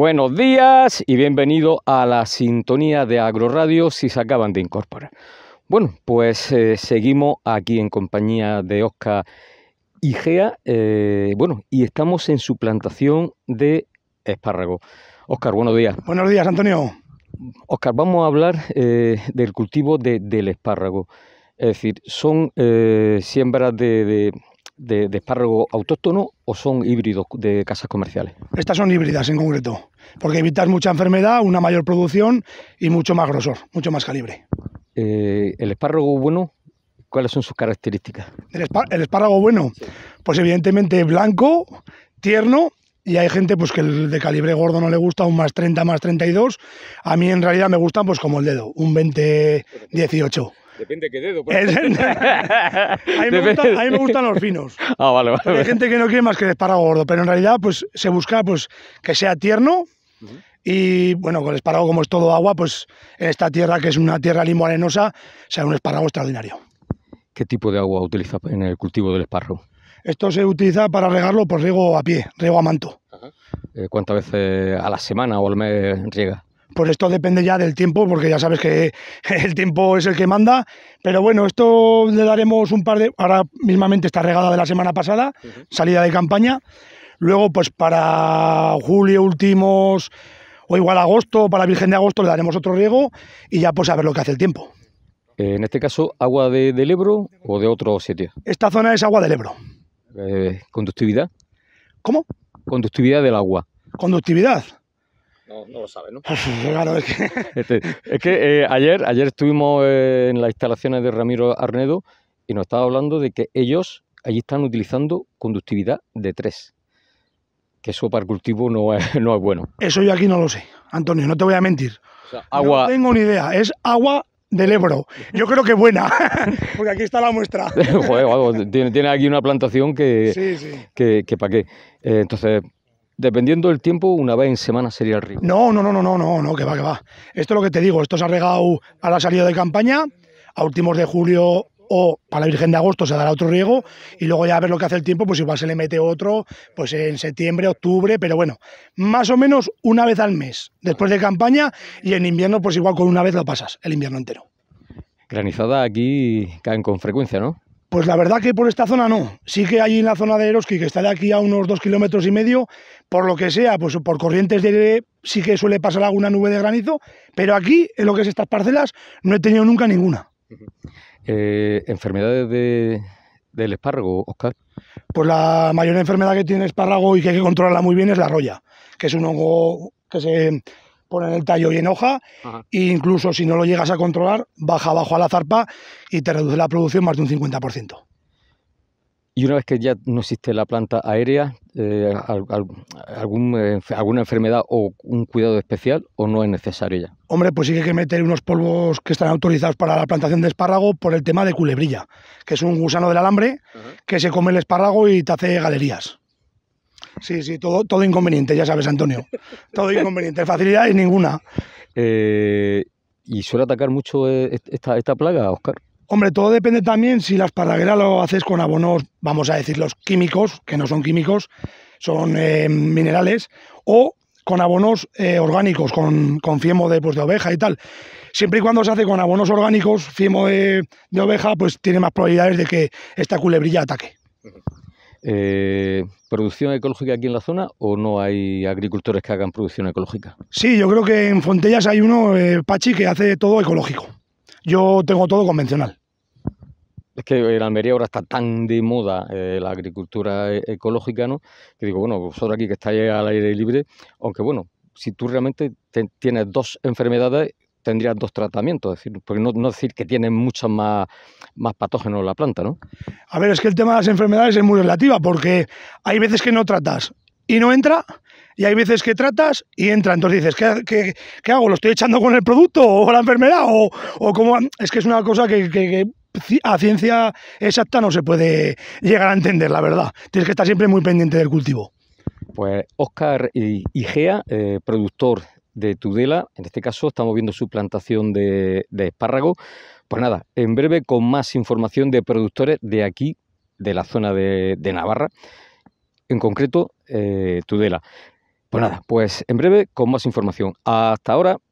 Buenos días y bienvenido a la sintonía de Agroradio si se acaban de incorporar. Bueno, pues eh, seguimos aquí en compañía de Oscar Igea, eh, bueno, y estamos en su plantación de espárrago. Oscar, buenos días. Buenos días, Antonio. Oscar, vamos a hablar eh, del cultivo del espárrago. Es decir, ¿son siembras de, de, espárrago autóctono o son híbridos de casas comerciales? Estas son híbridas en concreto porque evitas mucha enfermedad, una mayor producción y mucho más grosor, mucho más calibre. Eh, ¿El espárrago bueno? ¿Cuáles son sus características? El, espárrago bueno, pues evidentemente blanco, tierno y hay gente pues que el de calibre gordo no le gusta, un más 30, más 32. A mí en realidad me gustan pues, como el dedo, un 20, 18. Depende qué dedo. a, mí me gustan los finos. Ah, vale, vale. Hay gente que no quiere más que el espárrago gordo, pero en realidad pues se busca pues que sea tierno y bueno, con el espárrago como es todo agua, pues en esta tierra que es una tierra limo arenosa, sea un espárrago extraordinario. ¿Qué tipo de agua utiliza en el cultivo del espárrago? Esto se utiliza para regarlo por riego a pie, riego a manto. Eh, ¿Cuántas veces a la semana o al mes riega? pues esto depende ya del tiempo, porque ya sabes que el tiempo es el que manda. Pero bueno, esto le daremos un par de. Ahora mismamente está regada de la semana pasada, salida de campaña. Luego, pues para julio, últimos, o igual agosto, para Virgen de Agosto, le daremos otro riego y ya, pues a ver lo que hace el tiempo. Eh, en este caso, ¿agua del Ebro o de otro sitio? Esta zona es agua del Ebro. Eh, ¿Conductividad? ¿Cómo? Conductividad del agua. ¿Conductividad? No, lo sabe ¿no? claro, es que, este, es que eh, ayer, ayer estuvimos eh, en las instalaciones de Ramiro Arnedo y nos estaba hablando de que ellos allí están utilizando conductividad de 3 que eso para el cultivo no es, no es bueno. Eso yo aquí no lo sé, Antonio, no te voy a mentir. agua... No tengo ni idea, es agua del Ebro. Yo creo que buena, porque aquí está la muestra. tiene, tiene, aquí una plantación que... Sí, sí. Que, que para qué. Eh, entonces, dependiendo del tiempo, una vez en semana sería el riego. No, no, no, no, no, no, que va, que va. Esto es lo que te digo, esto se ha regado a la salida de campaña, a últimos de julio o para la Virgen de Agosto se dará otro riego y luego ya a ver lo que hace el tiempo, pues igual se le mete otro, pues en septiembre, octubre, pero bueno, más o menos una vez al mes, después de campaña y en invierno pues igual con una vez lo pasas, el invierno entero. Granizada aquí caen con frecuencia, ¿no? Pues la verdad que por esta zona no. Sí que hay en la zona de Eroski, que está de aquí a unos dos kilómetros y medio, por lo que sea, pues por corrientes de aire sí que suele pasar alguna nube de granizo, pero aquí, en lo que es estas parcelas, no he tenido nunca ninguna. Eh, ¿Enfermedades del espárrago, Oscar? Pues la mayor enfermedad que tiene el espárrago y que hay que controlarla muy bien es la roya, que es un hongo que se ponen el tallo y en hoja e incluso si no lo llegas a controlar, baja abajo a la zarpa y te reduce la producción más de un 50%. Y una vez que ya no existe la planta aérea, eh, ah. ¿alguna enfermedad o un cuidado especial o no es necesario ya? Hombre, pues sí que hay que meter unos polvos que están autorizados para la plantación de espárrago por el tema de culebrilla, que es un gusano del alambre que se come el espárrago y te hace galerías. Sí, sí, todo, todo inconveniente, ya sabes, Antonio. Todo inconveniente, facilidades ninguna. Eh, ¿Y suele atacar mucho eh, esta, plaga, Oscar? Hombre, todo depende también si las esparraguera lo haces con abonos, vamos a decir, los químicos, que no son químicos, son eh, minerales, o con abonos orgánicos, con, con fiemo de, pues, de oveja y tal. Siempre y cuando se hace con abonos orgánicos, fiemo de, de oveja, pues tiene más probabilidades de que esta culebrilla ataque. Eh, producción ecológica aquí en la zona o no hay agricultores que hagan producción ecológica? Sí, yo creo que en Fontellas hay uno, eh, Pachi, que hace todo ecológico. Yo tengo todo convencional. Es que en Almería ahora está tan de moda eh, la agricultura e-, ecológica, ¿no? Que digo, bueno, vosotros aquí que estáis al aire libre, aunque bueno, si tú realmente tienes dos enfermedades, tendrían dos tratamientos, es decir, porque no, decir que tienen mucho más, más patógenos la planta, ¿no? A ver, es que el tema de las enfermedades es muy relativa, porque hay veces que no tratas y no entra, y hay veces que tratas y entra. Entonces dices, ¿qué, hago? ¿Lo estoy echando con el producto o la enfermedad? ¿O, o Es que es una cosa que, a ciencia exacta no se puede llegar a entender, la verdad. Tienes que estar siempre muy pendiente del cultivo. Pues Oscar Igea, eh, productor de Tudela. En este caso estamos viendo su plantación de, espárrago. espárragos. Pues nada, en breve con más información de productores de aquí, de la zona de, Navarra, en concreto eh, Tudela. Pues nada, pues en breve con más información. Hasta ahora.